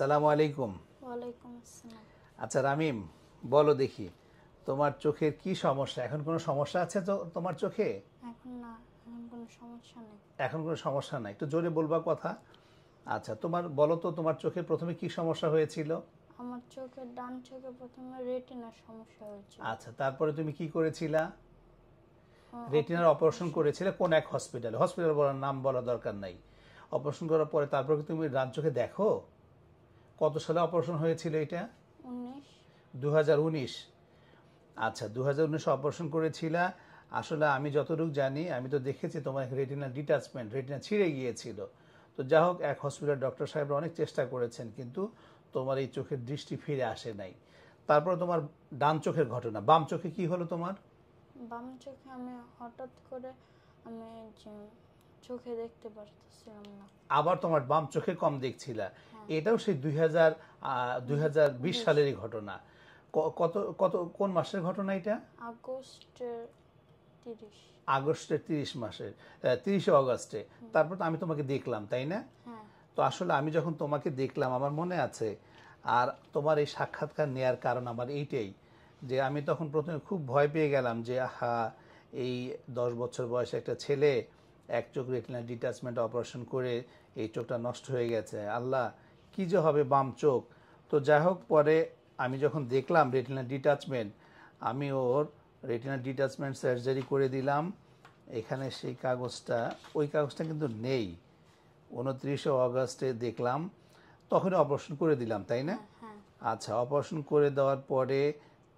সালামু আলাইকুম আচ্ছা রামিম বলো দেখি তোমার চোখের কি সমস্যা এখন কোনো সমস্যা আছে তো তোমার চোখে এখন কোনো সমস্যা নাই একটু জোরে বলবা কথা আচ্ছা তোমার বলো তো তোমার চোখে প্রথমে কি সমস্যা হয়েছিল আমার চোখের ডান চোখে প্রথমে রেটিনার সমস্যা হয়েছিল আচ্ছা তারপরে তুমি কি করেছিলা হ্যাঁ, রেটিনার অপারেশন করেছিলে কোন এক হসপিটালে হসপিটাল বলার নাম বলা দরকার নাই অপারেশন করার পরে তারপরে তুমি ডান চোখে দেখো কত সালে অপারেশন হয়েছিল এটা দু আচ্ছা দু অপারেশন করেছিল আসলে আমি যতটুক জানি আমি তো দেখেছি তোমার রেটিনা ডিটাচমেন্ট রেটিনা ছিঁড়ে গিয়েছিল তো যা হোক এক হসপিটাল ডক্টর সাহেবরা অনেক চেষ্টা করেছেন কিন্তু তোমার এই চোখের দৃষ্টি ফিরে আসে নাই তারপরে তোমার ডান চোখের ঘটনা বাম চোখে কি হলো তোমার বাম চোখে আমি হঠাৎ করে আমি চোখে দেখতে পারতেছিলাম না আবার তোমার বাম চোখে কম দেখছিলা এটাও সেই দুই হাজার দুই হাজার বিশ সালেরই ঘটনা কত কত কোন মাসের ঘটনা এটা আগস্টের আগস্টের তিরিশ মাসের তিরিশে আগস্টে তারপর তো আমি তোমাকে দেখলাম তাই না হ্যাঁ। তো আসলে আমি যখন তোমাকে দেখলাম আমার মনে আছে আর তোমার এই সাক্ষাৎকার নেয়ার কারণ আমার এইটাই যে আমি তখন প্রথমে খুব ভয় পেয়ে গেলাম যে আহা এই দশ বছর বয়সে একটা ছেলে এক চোখ রেটিনা ডিটাচমেন্ট অপারেশন করে এই চোখটা নষ্ট হয়ে গেছে আল্লাহ কি যে হবে বাম চোখ তো যাই হোক পরে আমি যখন দেখলাম রেটিনা ডিটাচমেন্ট আমি ওর রেটিনা ডিটাচমেন্ট সার্জারি করে দিলাম এখানে সেই কাগজটা ওই কাগজটা কিন্তু নেই উনত্রিশে অগাস্টে দেখলাম তখন অপারেশন করে দিলাম তাই না হ্যাঁ। আচ্ছা অপারেশন করে দেওয়ার পরে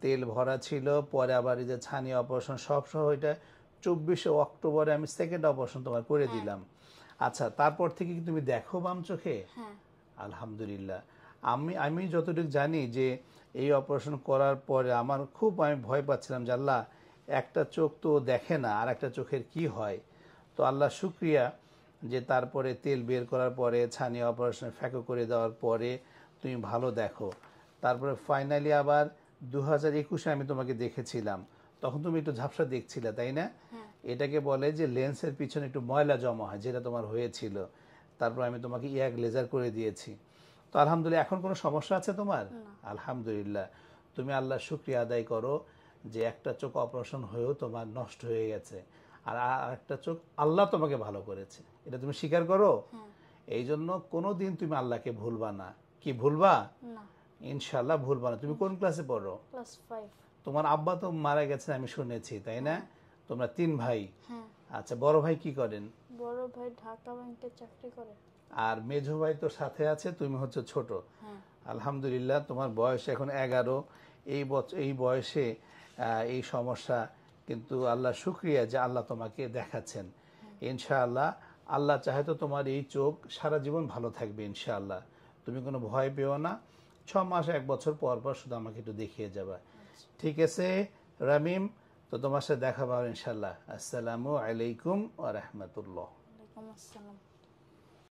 তেল ভরা ছিল পরে আবার এই যে ছানি অপারেশন সব সহ এটা চব্বিশে অক্টোবরে আমি সেকেন্ড অপারেশন তোমার করে হ্যাঁ। দিলাম আচ্ছা তারপর থেকে কি তুমি দেখো বাম চোখে হ্যাঁ। আলহামদুলিল্লাহ আমি আমি যতটুকু জানি যে এই অপারেশন করার পরে আমার খুব আমি ভয় পাচ্ছিলাম যে আল্লাহ একটা চোখ তো দেখে না আর একটা চোখের কি হয় তো আল্লাহ শুক্রিয়া যে তারপরে তেল বের করার পরে ছানি অপারেশন ফ্যাঁকো করে দেওয়ার পরে তুমি ভালো দেখো তারপরে ফাইনালি আবার দু হাজার একুশে আমি তোমাকে দেখেছিলাম তখন তুমি একটু ঝাপসা দেখছিলে তাই না হ্যাঁ। এটাকে বলে যে লেন্সের পিছনে একটু ময়লা জমা হয় যেটা তোমার হয়েছিল তারপর আমি তোমাকে ইয়াক লেজার করে দিয়েছি তো আলহামদুলিল্লাহ এখন কোনো সমস্যা আছে তোমার আলহামদুলিল্লাহ তুমি আল্লাহ শুক্রিয়া আদায় করো যে একটা চোখ অপারেশন হয়েও তোমার নষ্ট হয়ে গেছে আর একটা চোখ আল্লাহ তোমাকে ভালো করেছে এটা তুমি স্বীকার করো এই জন্য কোনো দিন তুমি আল্লাহকে ভুলবা না কি ভুলবা ইনশাল্লাহ ভুলবা না তুমি কোন ক্লাসে পড়ো তোমার আব্বা তো মারা গেছে আমি শুনেছি তাই না হ্যাঁ। তোমরা তিন ভাই হ্যাঁ। আচ্ছা বড় ভাই কি করেন বড় ভাই ঢাকা ব্যাংকে চাকরি করে আর মেঝো ভাই তো সাথে আছে তুমি হচ্ছে ছোট হ্যাঁ। আলহামদুলিল্লাহ তোমার বয়স এখন এগারো এই বছর এই বয়সে এই সমস্যা কিন্তু আল্লাহ শুক্রিয়া যে আল্লাহ তোমাকে দেখাচ্ছেন হ্যাঁ। ইনশাআল্লাহ আল্লাহ চাহে তো তোমার এই চোখ সারা জীবন ভালো থাকবে ইনশাআল্লাহ তুমি কোনো ভয় পেও না ছ মাস এক বছর পর পর শুধু আমাকে একটু দেখিয়ে যাবা আচ্ছা। ঠিক আছে রামিম তো তোমার সাথে দেখা পাবো ইনশাল্লাহ আসসালামু আলাইকুম আ রহমতুল্লাহ